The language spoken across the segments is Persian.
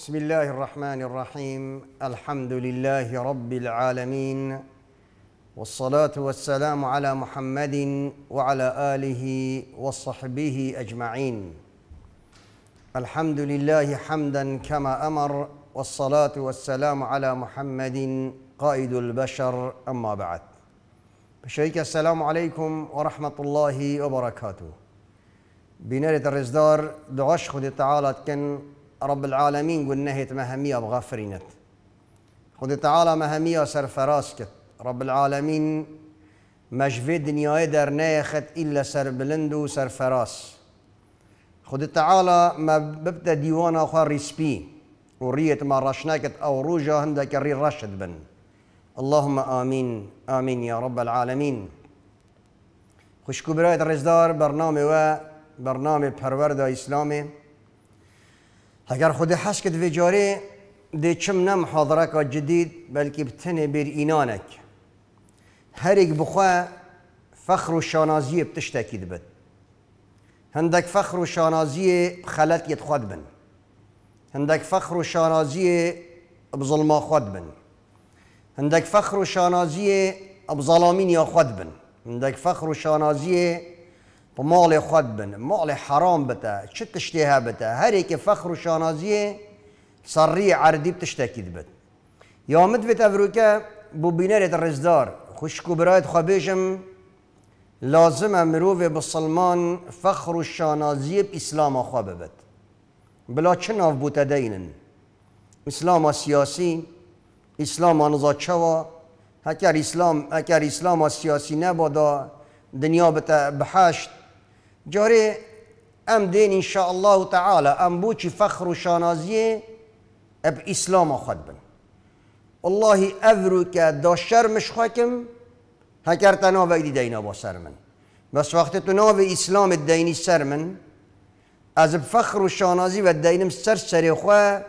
بسم الله الرحمن الرحيم الحمد لله رب العالمين والصلاة والسلام على محمد وعلى آله وصحبه أجمعين الحمد لله حمدا كما أمر والصلاة والسلام على محمد قائد البشر أما بعد بشيك السلام عليكم ورحمة الله وبركاته بنيره الرزدار دعاش خد تعالى كن رب العالمين قل نهيت مهمية بغفریند خود تعالى مهمية سر کد رب العالمين مجفي دنيا يدر نیخد الا سر بلندو سر فراس خود تعالى ما ببدا دیوان خو ریسپی وريت ما رشناکت او روجا هندك ري رشد بن اللهم آمين آمين يا رب العالمين العالمین خوشکوبرایت رزدار برنامه و برنامه پرورده اسلامي اگر خود حش کد وجاره دی چم نم حاضره کا جدید بلکه بتنه بیر اینانک هر یک بخواه فخر و شانازی بتشتکی دبد هندک فخر و شانازی خلط یت خود بن هندک فخر و شانازی بظلما خود بن هندک فخر و شانازی بظلامین یا خود بن هندک فخر و شانازی پا مال خود بن مال حرام بته چه تشتی ها هر یک فخر و شانازی سری عردی تشتکید بد یامد بتا وروکه بو ایت رزدار خوشکو برایت خوابیشم لازم مروف بسلمان فخر و شانازی اسلام خواب بد بلا چه ناف بوتا دینن اسلام سیاسی اسلام چوا اگر اسلام هکر اسلام سیاسی نبادا دنیا بتا بحشت جاره ام دین شاء الله تعالی ام بوچی فخر و شانازی اب اسلام خود بن والله ابرو که دا شرمش خاکم هکر تناو ایدی دینا با سر من بس وقت تو ناو اسلام دینی سر من از فخر و شانازی و دینم سر سر خواه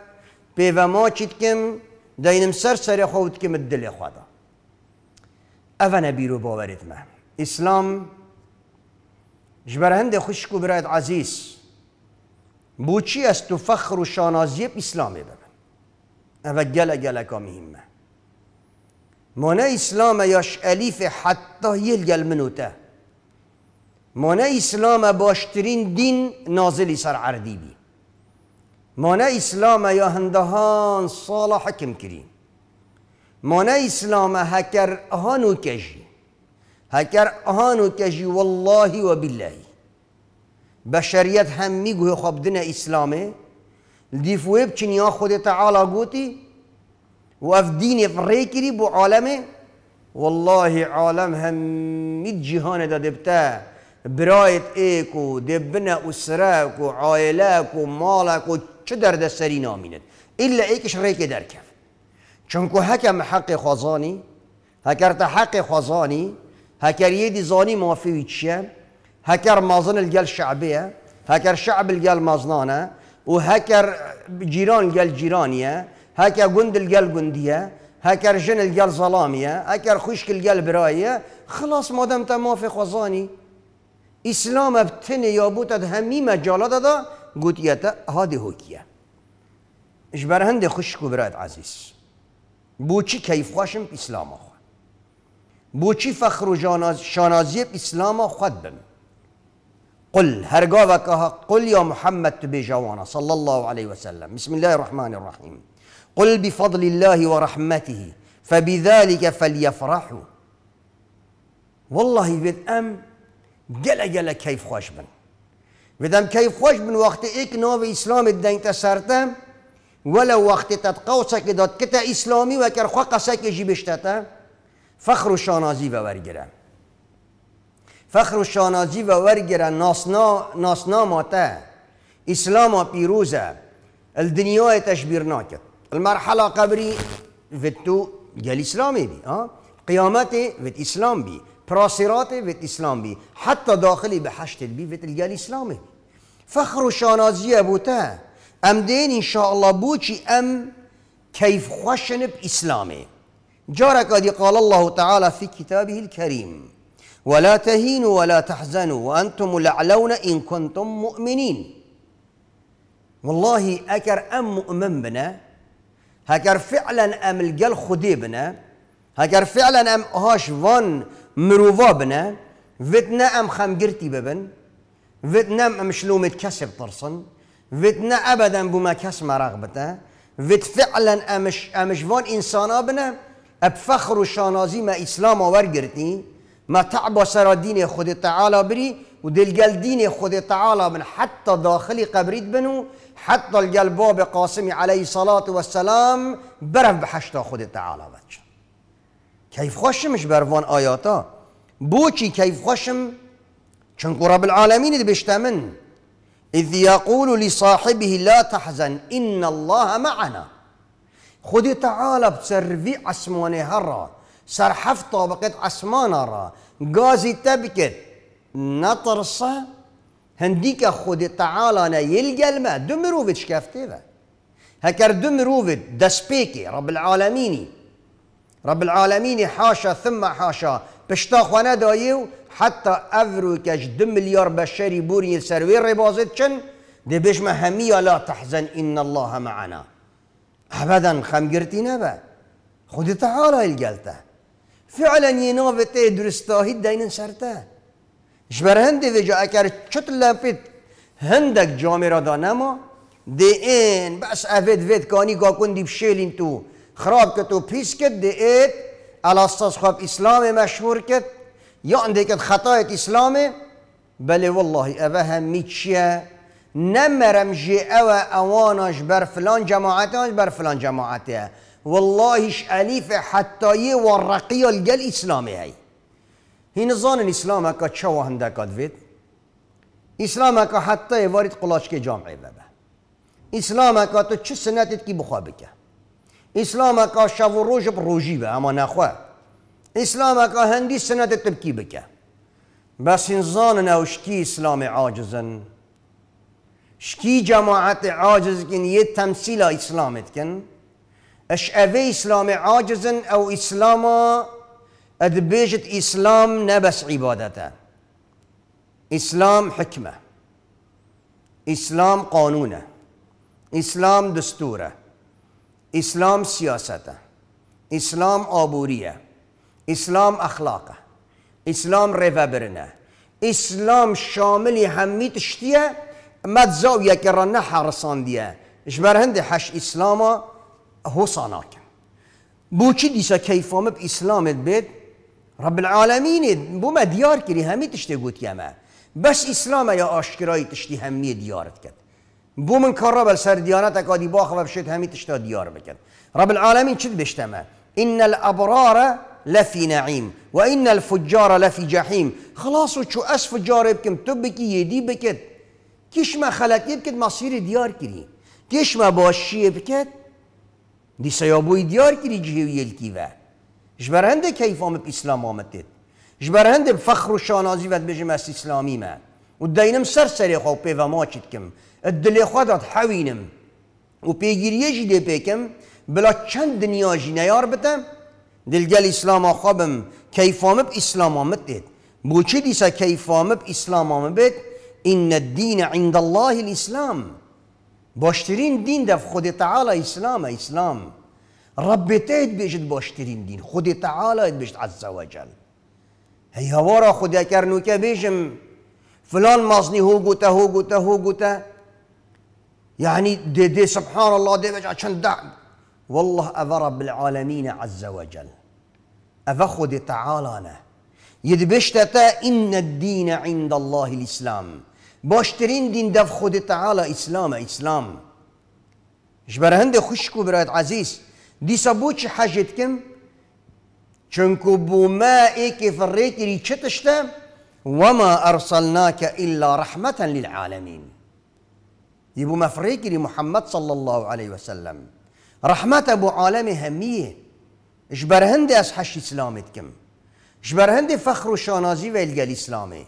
پیوه ما چید کم دینم سر سر خود کم دل خدا اوه نبیرو باورید من اسلام جبرهند خوشکو برایت عزیز بوچی از تو فخر و شانازیب اسلامی ببن اوه گل گل mihîm مانه اسلام یاش علیف حتی یل گل منو اسلام باشترین دین نازلی سر عردی بی اسلام یا هندهان صالح حکم کریم مونه اسلام هکر هانو هەکەر ئەهان و والله وبالله وە هم بەشریەت هەممی گوێ إسلامي ئیسلامێ دیفوێ بچین یا خودێتە ئالا گوتی وەف دینێ فڕێکری والله عالم هم جیهانێدا دەبتە برایت ئێک و دەبنە ئوسرەک و عائلەک و ماڵک و چ دەردەسەری نامینێت ئللا ئێکش ڕێکێ دەرکەف چونکو هەکەم حەقی خۆزانی هەکەرتە حەقی خۆزانی هكر يدي زاني ما في ويتشيا هكر مازن الجال شعبية هكر شعب الجال مازنانا وهكر جيران الجال جيرانية هكر جند الجال جندية هكر جن الجال ظلامية هكر خشك الجال براية خلاص ما دام ما في خزاني اسلام يا بوت همي مجالات دا گوتیت هادي هوكيا اجبر هند خوش کو برات عزیز بو چی کیف خواشم بوچی فخر و شانازی اسلام خود بن قل هرگاه وکه قل یا محمد تو جوانا صلی الله علیه و سلم بسم الله الرحمن الرحیم قل بفضل الله ورحمته فبذلك فليفرحوا والله ام جل جل كيف خوش بن بدأم كيف خوش بن وقت ايك نوف اسلام الدين تسرته ولو وقت تتقوصك دوت كتا اسلامي وكر خقصك جيبشتتا فخر و شانازی و ورگره فخر و شانازی و ورگره ناسنا, ناسنا ماته اسلام پیروزه الدنیا تشبیر ناکد المرحله قبری ویتو گل اسلامی بی قیامت ویت اسلام بی پراسرات ویت اسلام بی حتی داخلی به حشت بی ویت گل اسلامی فخر و شانازی بوته ام دین انشاءالله بو ام کیف ب اسلامی جارك قد قال الله تعالى في كتابه الكريم ولا تهينوا ولا تحزنوا وأنتم الأعلون إن كنتم مؤمنين والله أكر أم مؤمن بنا هكر فعلا أم الجل خدي بنا هكر فعلا أم هاش فان مروفا بنا فتنا أم خمجرتي ببن فتنا أم شلومة كسب طرصا فتنا أبدا بما كسم رغبته فت فعلا أمش أمش فان إنسانا بنا اب فخر و شانازی ما اسلام آور گرتنی ما و سرا دین خود تعالی بری و دلگل دین خود تعالی من حتی داخلی قبرید بنو حتی الگل باب قاسم علیه صلاة و السلام برف به حشتا خود تعالی بچه کیف خوشمش بروان آیاتا بوچی کیف خوشم چون رب العالمین بشتمن إذ يقول لصاحبه لا تحزن إن الله معنا خودی تعالى بسروی عسمانه هر را سر هفت طبقت عسمان را گازی تبکت نترسه هندی که خود تعالی نه یلگلمه دو مروفت و هكر دم روفد دسبيكي رب العالمين رب العالمين حاشا ثم حاشا بشتاخ وانا دايو حتى افروكش دم مليار بشري بوري سروي ريبازتشن دي بيش مهمية لا تحزن إن الله معنا ابدا خمگرتی نبا خود تعالی الگلتا فعلا یه نابته درستاهی دینن سرتا جبر هنده وجا اگر چط لپید هندک جامعه را دانما ده این بس افید وید کانی گا کندی تو خراب کت و پیس کت ده اید الاساس خواب اسلام مشهور کت یا اندکت خطایت اسلامه بله والله اوه همی چیه نمرم جي اوا اواناش بر فلان اواناش بر فلان جماعته اش اليف حتى يورقية الجل إسلامي هي هي نظان الإسلام هكا تشوه هندك أدفيت إسلام اكا حتى يوارد قلاش كي جامعي بابا إسلام تو چه سنتت كي بخابكه إسلام اكا شاو روج بروجي با أما نخوا إسلام اكا هندي سنتت بكي بك بس نظان أوشكي إسلامي عاجزاً شکی جماعت یه تمثیل کن يتمثيل إسلامتكن أشأفي اسلام عاجزن؟ او اسلام أدبيجت اسلام نبس عبادتا اسلام حکمه اسلام قانونه اسلام دستوره اسلام سیاسته؟ اسلام آبوریه؟ اسلام اخلاقه؟ اسلام روبرنه اسلام شامل همیت شتیه؟ مد زاویه که را نه حرساندیه اش هند حش اسلاما هو بو چی دیسا کیفامب اسلامت بید رب العالمین بو ما دیار کری همی تشتی گوت یمه بس اسلام یا آشکرایی تشتی همی دیارت کرد بو من کار بل سر دیانت اکادی باخ و بشید همی تشتا دیار بکن رب العالمین چی بشتمه ان الابرار نعیم و این الفجار لفی جحیم. خلاص چو اس فجار تو تبکی یدی بکت کیش ما بکت مسیر دیار کری کیش ما باشی بکت دی سیابوی دیار کری جهیل کی و جبرهند اسلام آمدت جبرهند فخر و شانازی ود بجیم از اسلامی من و دینم سر سری پی و ماشید کم دل خدا حوینم و پیگیری جیده بکم بلا چند دنیا جی نیار بتم دلگل اسلام آخوابم کیفامب اسلام آمدت بوچی بوچه دیسه کیفامب اسلام آمدت إن الدين عند الله الإسلام باشترين دين دف خد تعالى اسلام اسلام رب تهد بيجد باشترين دين خد تعالى بيجد عز وجل هي هی هوارا خدا کرنو فلان مازني هو گوتا هو گوتا هو گوتا يعني دي دي سبحان الله دي بجع عشان دعم والله أفا رب العالمين عز وجل أفا خد تعالى يدبشتتا إن الدين عند الله الإسلام باشترین دین دف خود تعالی اسلام اسلام جبر هند خوشکو برایت عزیز دیسا بو چه حجت کم چونکو بو ما ای که فریتی ری چتشتا وما ارسلناك الا رحمة للعالمين يبو مفريكري محمد صلی الله و وسلم رحمت ابو عالم همیه. اجبر از حش اسلامت کم. اجبر فخر و شانازی والقل اسلامه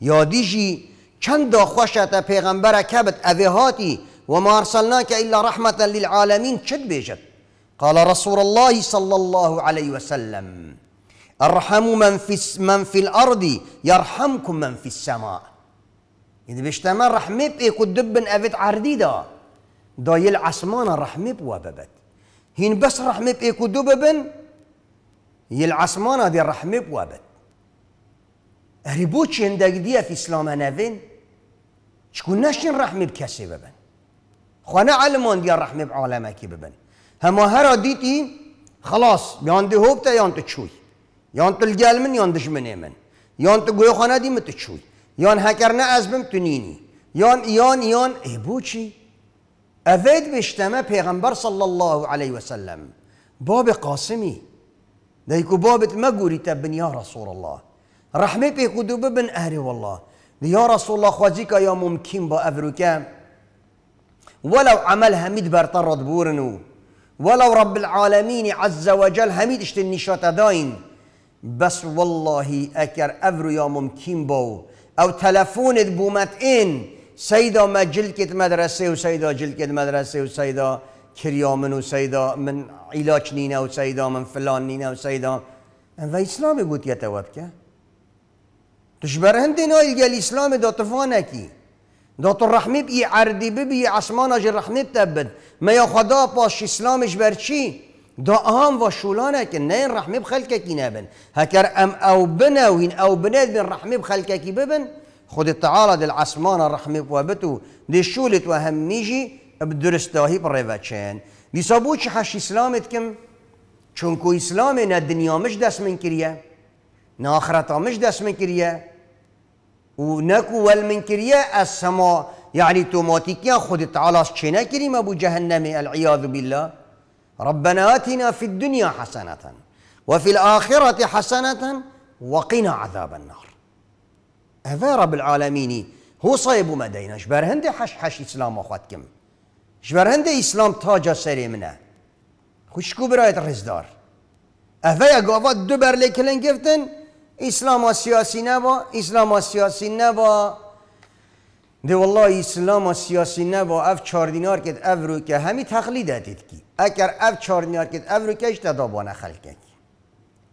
یادی جی چند خوشت پیغمبر کبت اوه هاتی وما ارسلناك الا رحمه للعالمين چد بيجت قال رسول الله صلى الله عليه وسلم ارحم من في من في الارض يرحمكم من في السماء اذا بيشتم رحمه بيكو دبن افت عرديدا دايل عسمان رحمه بواببت هين بس رحمه بيكو دببن يل عسمان دي رحمه بوابت هربوش هندك دي في اسلام نافين شكون ناشين رحمي بكاسي ببن خوانا علمون ديال رحمي كي ببن هما هرا ديتي خلاص يان دي هوبتا يان تشوي يان تلقال من يان دشمني من يان تقوي خوانا دي متشوي يان هكرنا ازبم تنيني يان يان يان ايبوشي افيد بشتما پیغمبر صلى الله عليه وسلم باب قاسمي ديكو بابت ما قوري تبن يا رسول الله رحمي بيكو دوب بن اهري والله یا رسول الله که یا ممکن با افروکه ولو عمل همید برطرد بورنو ولو رب العالمین عز وجل همید اشت نشات داین بس والله اکر افرو یا ممکن باو او تلفونت بومت این سیدا مجل کت مدرسه و سیدا جل مدرسه و سیدا کریامن و سیدا من علاج نینه و سیدا من فلان نینه و سیدا و اسلام بود یتوت که تشبر هندن هاي الإسلام دا طفانكي دا الرحمة بي عردي ببي عثمان جي الرحمة تبد ما يا خدا باش إسلام جبر شي دا أهم وشولانك نين رحمة كي نابن هكر أم أو بنا وين أو بناد من رحمة كي ببن خد تعالى دل عثمان رحمة وابتو دي شولت وهم نيجي بدرستاهي بريفاتشين دي سابوش حش إسلامت كم چونكو إسلامنا الدنيا مش دس من كريه ناخرتا مش دس من كريه ونكو والمنكرية السما يعني توماتيكيا خدت على شنا كريم أبو جهنم العياذ بالله ربنا آتنا في الدنيا حسنة وفي الآخرة حسنة وقنا عذاب النار هذا رب العالمين هو صيب مدينة شبر هندي حش حش إسلام أخواتكم شبر هندي إسلام تاجا سريمنا خشكو برايت الرزدار أفا يقوفات دبر لكلن كفتن اسلام سیاسی نبا اسلام سیاسی نبا ده والله اسلام سیاسی نبا اف چار دینار که اف رو که همی تقلید دادید کی اگر اف چار دینار که اف رو کش تدابان خلکه کی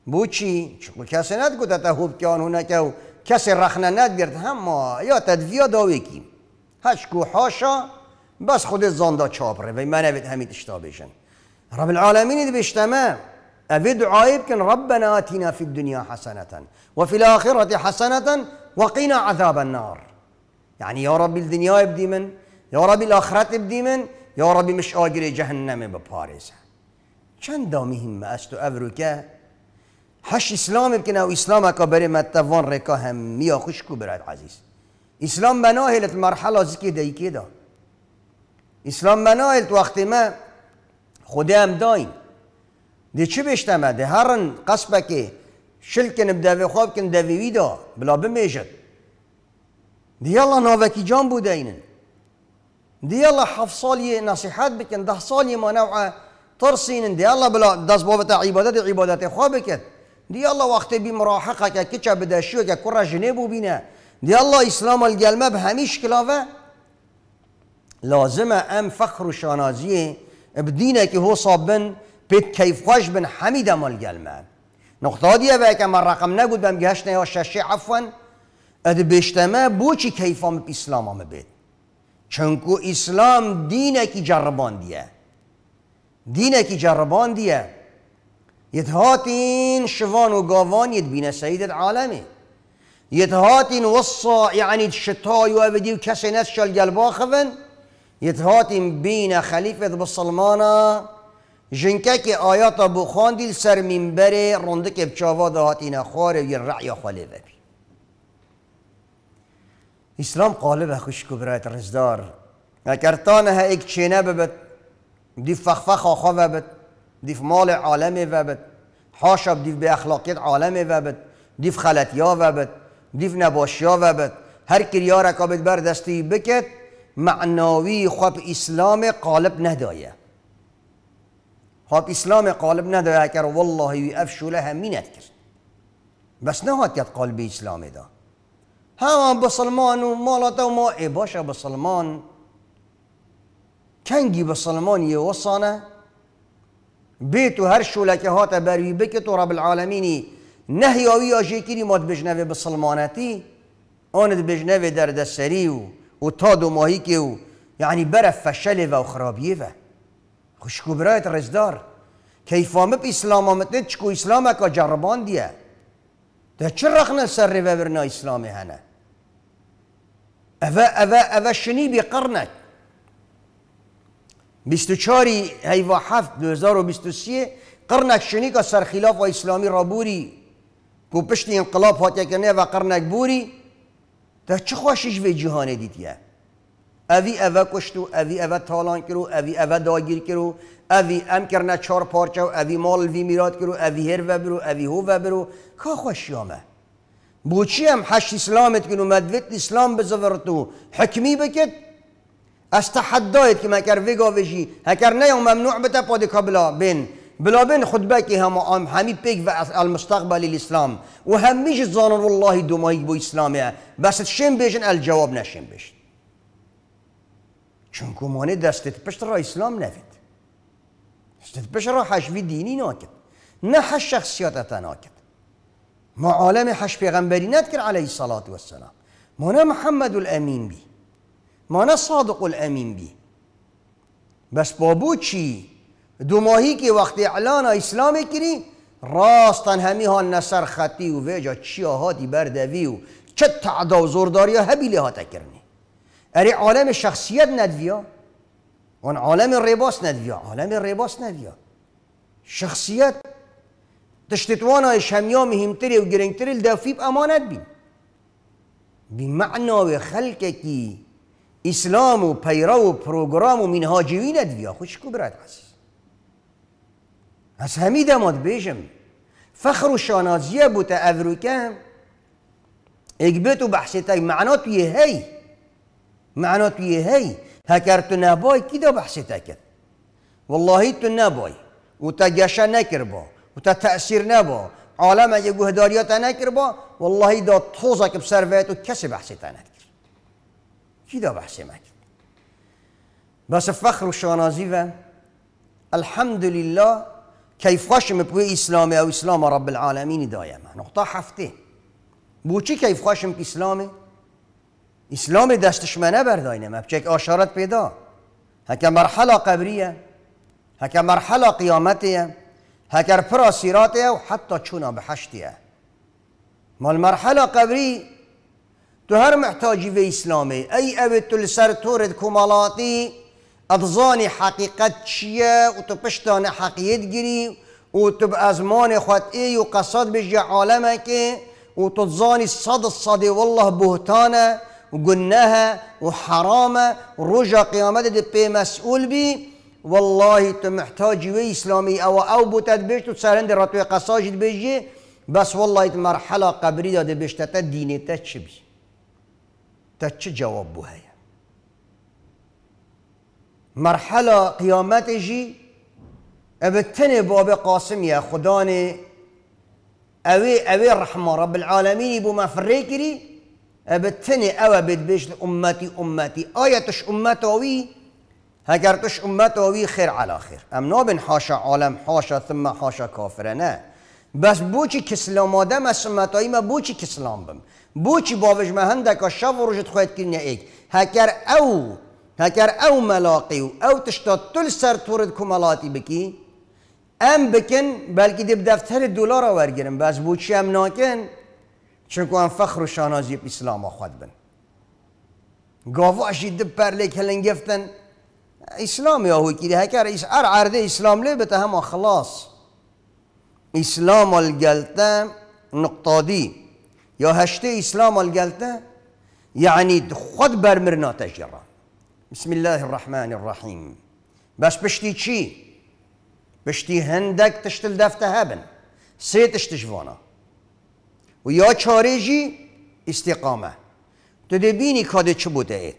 بو چی؟ چون کسی ند گوده تا حب که نکه و کسی رخنه ند بیرد هم ما یا تدویا داوی کیم هشکو حاشا بس خود زنده چاپ رو و منوید همی تشتا بشن رب العالمین دی بشتمه أفد عيب كان ربنا آتنا في الدنيا حسنة وفي الآخرة حسنة وقنا عذاب النار يعني يا ربي الدنيا يبدي من يا ربي الآخرة يبدي من يا ربي مش آجر جهنم بباريس چند مهمة است أستو أفرو حش اسلام يمكن أو اسلام که ما تفون رکا هم خش كبر عزيز اسلام مناهلت مرحله زكي دي كده اسلام مناهلت وقت ما خدام دائم دي چی بشتمه دي هرن قصبا كي که شلکن بدوی خواب کن دوی ويدا بلا بميجد دي الله ناوکی جان بودا اینن دي الله حف سالی نصيحات بكن ده سالی ما نوعا ترسینن دي الله بلا دست بابتا عبادت عبادت خواب كت دي الله وقت بی كا که کچه بدشیو که کره جنبو بينا دي الله اسلام الجلمه بهميش کلاوه لازم ام فخر و شانازيه بدینه که هو صابن بیت کیف خوش بن حمید مال نقطه دی و اگه من رقم نگود بهم نه نیا شش عفون اد بشتمه بوچی بو چی اسلام هم چونکو اسلام دینه کی جربان دیه دینه کی جربان دیه یت هاتین شوان و گوان یت بین سید عالمی یت هاتین وصا یعنی شتای و ابدی و کسی نشال جلب آخه بن یت بین خلیفه جنکه که آیاتا بخاندی سر منبر رونده که بچاوا دهات اینا و یه رعی خاله ببی اسلام قالب خوش کبرایت رزدار تانه ایک چینه ببت دیف فخفخ آخا ببت دیف مال عالمه ببت حاشب دیف به اخلاقیت عالمه ببت دیف خلطیا ببت دیف نباشیا ببت هر کریا رکابت بر دستی بکت معناوی خواب اسلام قالب ندایه خب اسلام قالب نداره اگر والله هم مینت کرد بس هات یاد قالب اسلام دا همان بسلمان و مالاتا و ما ای باشا بسلمان کنگی بسلمان یه وصانه بیت و هر شوله که هات بروی بکت و رب العالمینی نهی آوی آجی کنی ماد بجنوه بسلمانتی آند بجنوه در دستری و و تا دو ماهی که و یعنی بره فشله و خرابیه و خوشکو برایت رزدار به اسلام آمد چکو اسلام اکا جربان دیه ده چه رخنه سر روه برنا اسلام هنه اوه اوه اوه شنی بی قرنک 24 هیوا 7 سیه قرنک شنی که سر خلاف و اسلامی را بوری که پشت انقلاب هاتیه کنه و قرنک بوری ده چه خوشش به جهانه دیدیه اوی اوه کشتو اوی اوه تالان کرو اوی اوه داگیر کرو اوی ام کرنه چار پارچه و اوی مال وی میراد کرو اوی هر و برو اوی هو و برو که خوشیامه بوچی هم حشت اسلامت کنو مدویت اسلام بزورتو حکمی بکت از تحدایت که مکر وگا وشی هکر نه ممنوع بتا پادکا بلا بین بلا بین خطبه که هم آم همی پیک و المستقبل الاسلام و همیش زانر والله دومایی بو اسلامه بس شم بیشن الجواب نشم بیشن چون مانه دستت پشت را اسلام نفید دستت پشت را حشوی دینی ناکد نه حش شخصیات ناکد ما عالم حش پیغمبری علیه کرد و سلام ما نه محمد الامین بی نه صادق الامین بی بس بابو چی دو ماهی که وقت اعلان اسلام کری راستن همی ها نصر خطی و ویجا چی آهاتی بردوی و چه تعدا و زرداری ها هبیلی ها تکرنی اری عالم شخصیت ندویا اون عالم رباس ندویا عالم رباس ندویا شخصیت تشتتوان های شمیا مهمتری و گرنگتری دفیب امانت بین بمعنی خلق کی اسلام و پیرا و پروگرام و منهاجوی ندویا خوش برد عزیز از همی دماد بیشم فخر و شانازیه بوتا اذروکم اگبت و بحثتای معنا توی هی معناته هي هكرت نباي كده بحثتها كده والله تو نباي وتجشا نكر با وتتأثير نبا عالم اگه گهداریات با والله دا توزا که بسر و کسی بحثی نکر کی دا بحثی مکرد؟ بس فخر و شانازی و الحمدلله کیفاش مپوی اسلام او اسلام رب العالمین دایم نقطه هفته بوچی کیفاش اسلامه اسلام اینه برداینه که آشارت پیدا هکه مرحله قبریه هکه مرحله قیامتیه هکر پرا سیراتیه و حتی چونا به مال مرحله قبری تو هر محتاجی به اسلامی ای اوی تو لسر تورد کمالاتی اتظانی حقیقت چیه و تو پشتان حقیقت گیری و تو به ازمان خود ای و قصد بجی عالمه که و تو ظانی صد صد والله بهتانه وقلناها وحرامة رجع قيامة دبي مسؤول بي والله تو محتاج وي اسلامي او او بوتاد بيش تو سرند راتوي قصاجد بيجي بس والله مرحلة قبري دي بيش تا ديني تا بي تا جواب بو هيا مرحلة قيامات جي ابتني بو قاسم يا خداني اوي اوي رحمة رب العالمين بو ما فريكري او بد بتبیش امتی امتی، آیا تش آوی هگر تش آوی خیر علا خیر، ام نابن حاشا عالم حاشا ثم حاشا نه بس بوچی کسلام آدم از سمتایی ما بوچی کسلام بم بوچی باوش ما هندکا شب و روشت خواهد کرنه ایک هکر او هکر او ملاقی و او تشتا تل سر تورد کمالاتی بکی ام بکن بلکه دب دفتر دلار آورگیرم بس بوچی ام ناکن چونکو ان فخر و شانازی اسلام خود بن اشی دب پر لیک هلن گفتن اسلام یا هوی کی هکر اس ار عرده اسلام لی بته هم خلاص اسلام الجلته نقطادي یا هشته اسلام الجلته يعني خود برمرنا تجرا بسم الله الرحمن الرحيم بس بشتي چی بشتي هندك تشتل دفته هبن سيتش تشفونه و یا چارجی استقامه تو دبینی کاده چه بوده اید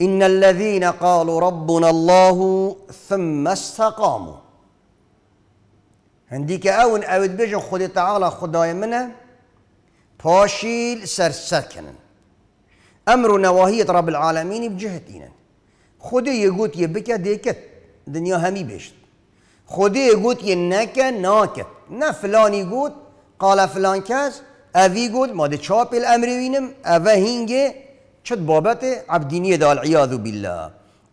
ان الذين قالوا ربنا الله ثم استقاموا هندی که اون اود بجن خود تعالی خدای منه پاشیل سرسر کنن امر و نواهیت رب العالمین بجهت اینن خود یه گوت یه بکه دیکت دنیا همی بشت خود یه گوت یه نکه ناکت نه فلانی گوت قال فلان کس اوی گود ماده چاپ وینم اوه هینگه چد بابت عبدینی دال عیاذ بالله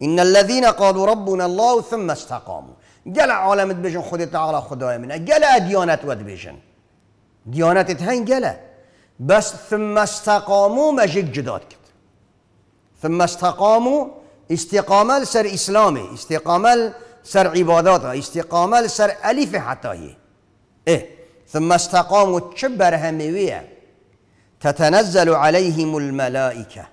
ان الذين قالوا ربنا الله ثم استقاموا گل عالمت بجن خود تعالی خدای من گل دیانت ود بجن دیانت هنگ گل بس ثم استقامو مجد جداد کت. ثم استقامو استقامل سر اسلامه استقامل سر عبادات استقامل سر الف حتایه اه ثم استقاموا تشبر هميوية تتنزل عليهم الملائكة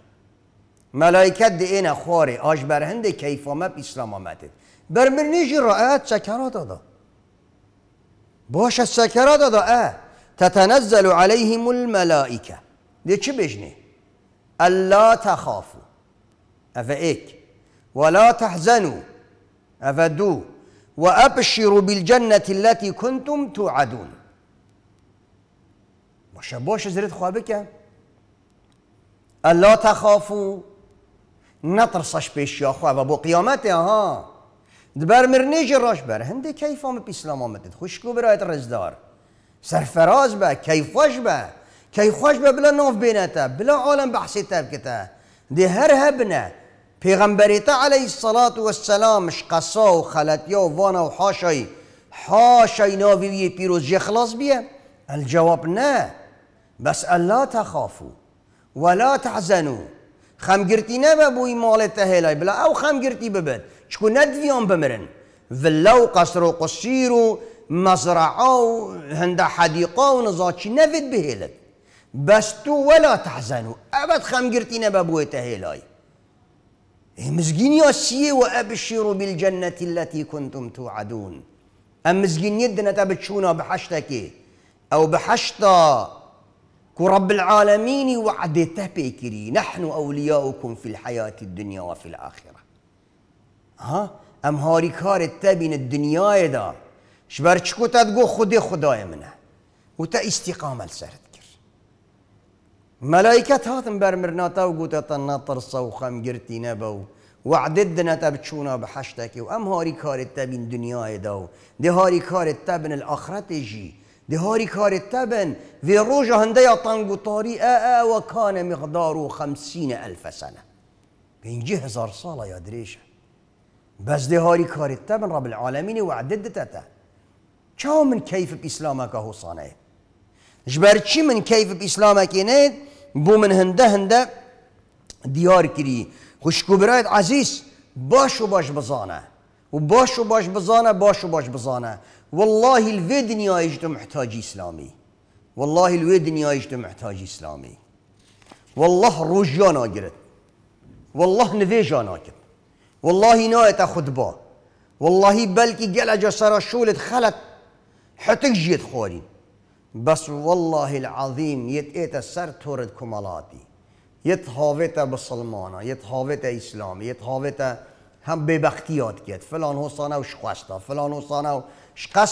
ملائكة دي دينا خوري اجبر هندي كيف ما بإسلام آمده برمر نيجي رأيت سكرات هذا باش السكرات هذا آه تتنزل عليهم الملائكة دي چه بجنه ألا تخافوا أفا إيك ولا تحزنوا أفا دو وأبشروا بالجنة التي كنتم توعدون باشه باشه زیرت خواه بکن الله تخافو نترسش پیش یا خواه و با قیامت ها دبر مرنیج راش بر هنده کیف هم پی اسلام خوشگو برایت رزدار سرفراز به کیفاش به کیفاش به بلا ناف بینتا بلا عالم بحثی تب دی هر هبنه پیغمبریتا علیه الصلاة و سلامش قصا و خلطیا و وانا و حاشای حاشای ناوی پیروز خلاص بیه الجواب نه بس ألا تخافوا ولا تحزنوا خم گرتی نبا بوی مال تهلای بلا او خم گرتی ببد چکو ندویان بمرن ولا و قصر و قصیر و مزرعه و هنده حدیقه و بهلت بس تو ولا تحزنوا ابد خم گرتی نبا بوی تهلای مزگین یا سیه و ابشیرو بالجنة التي كنتم توعدون ام مزگین يدنا تبتشونا شونا او بحشتا ورب العالمين وعدته بيكري نحن أولياؤكم في الحياة الدنيا وفي الآخرة ها ام هاري كار التابين الدنيا دا شبر چکو تدگو خودی خدای منه وتا استقامه سرد کر ملائکت هاتم برمرنا مرناتا و گوتا تناطر نبو وعددنا تبتشونا بحشتك وأم هاري ام التابين الدنيا تبین دنیای دا دي هاري هاری کار الأخرة الاخرت هاري كار التبن في روجا هندية طنقو آآ وكان مقداره خمسين ألف سنة بين جهزار صالة يا دريشة بس هاري كار التبن رب العالمين وعدد تتا شو من كيف بإسلامك هو جبر شي من كيف بإسلامك ينيد بو من هنده هنده ديار كري خوشكو برايد عزيز باش و باش بزانه و باش و باش بزانه باش و باش بزانه والله الفي دنيا يجتو محتاج اسلامي والله الوي دنيا يجتو محتاج اسلامي والله روجانا قرت والله نفيجانا قرت والله نايت خطبه والله بلكي قال جسر شولت خلت حتك جيت خوري بس والله العظيم يتئت سر تورد كمالاتي يتهاوت بسلمانا يتهاوت اسلامي يتهاوت هم ببختيات كت فلان هو صانا وش فلان هو صانه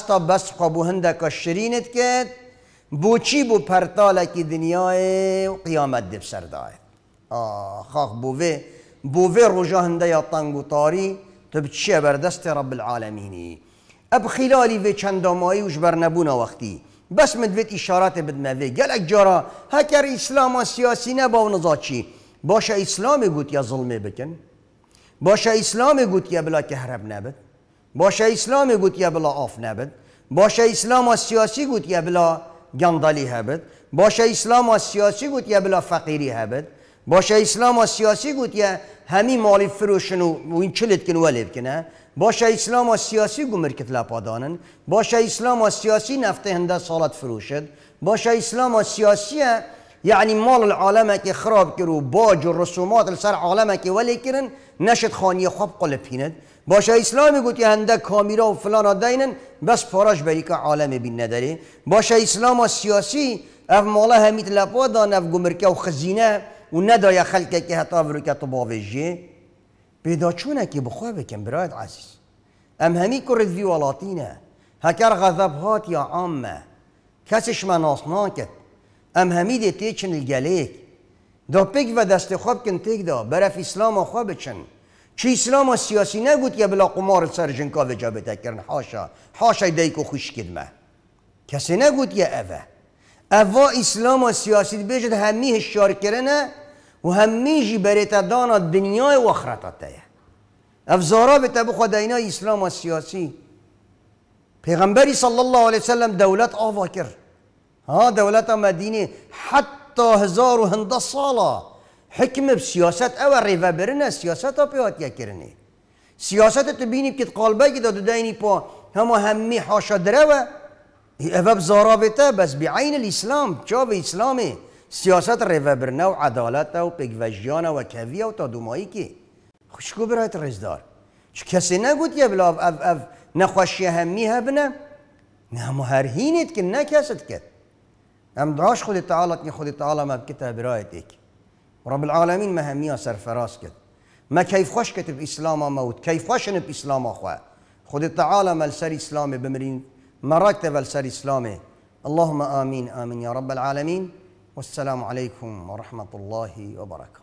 تا بس قبو هندکا شرینت کد بوچی بو پرتاله کی دنیای قیامت دب سرداه داید خاخ بووه بووه رجا هنده یا و تاری تو بچی بردست رب العالمینی اب خلالی و چندامایی وش بر نبونا وقتی بس مدویت اشارات بدموه گلک جارا هکر اسلام و سیاسی نبا و چی؟ باشه اسلام گوت یا ظلمه بکن باشه اسلام گوت یا بلا که هرب نبد باشه اسلام گوت یا بلا آف نبد باشه اسلام سیاسی گوت یا بلا گندالی هبد باشه اسلام سیاسی گوت یا بلا فقیری هبد باشه اسلام سیاسی گوت یا همی مالی فروشن و این چلت کن ولید کنه باشه اسلام سیاسی گو مرکت لپادانن باشه اسلام سیاسی نفت هنده سالت فروشد باشه اسلام سیاسی یعنی مال العالم که خراب کرو باج و رسومات سر عالم که ولی کرن نشد خانی خواب قلب پیند باشه اسلامی یه هنده کامیرا و فلان دینن بس پاراش بری که عالم بین نداره؟ باشه اسلام و سیاسی اف مالا همیت لپا دان اف گمرکه و خزینه و ندای خلقه که حتا که تو باوجه پیدا چونه که بخواه بکن برایت عزیز ام همی کرد وی هکر غذاب یا عامه کسش مناس ام همی دیتی چنل گلیک دا پیک و دست خواب کن تیک دا برف اسلام خواب چن چی اسلام سیاسی نگود که بلا قمار جنکا و جا بتکرن حاشا حاشا دیکو خوش ما کسی نگود یه اوه اوه اسلام سیاسی بجد همی شار کرنه و جی بریت دانا دنیای و اخرتاته افزارا به تب خود اینا اسلام سیاسی پیغمبری صلی الله علیه وسلم دولت آوا کرد ها دولت مدینه حتی هزار و هنده ساله حکم سیاست او ریوه برنه سیاست ها پیاد کرنه سیاست تو بینی که قلبه که دادو دینی پا همه همی حاشا دره و او بزارا بس بعین الاسلام چا به سیاست ریوه برنه و عدالت و پگوشیان و کوی و تا دومایی که خوشکو برایت رزدار چه کسی نگود یه بلا او او نخوشی همی هبنه نه هینید که نکست کرد ام داشت خود تعالی که خود تعالی مبکتا برایت ایک رب العالمین سر فراس كت ما كيف خوش كتب اسلام موت كيف خوش نب اسلام خواه خود تعالى مل سر اسلام بمرين مرات ول سر اسلام اللهم امين امين يا رب العالمين والسلام عليكم ورحمة الله وبركاته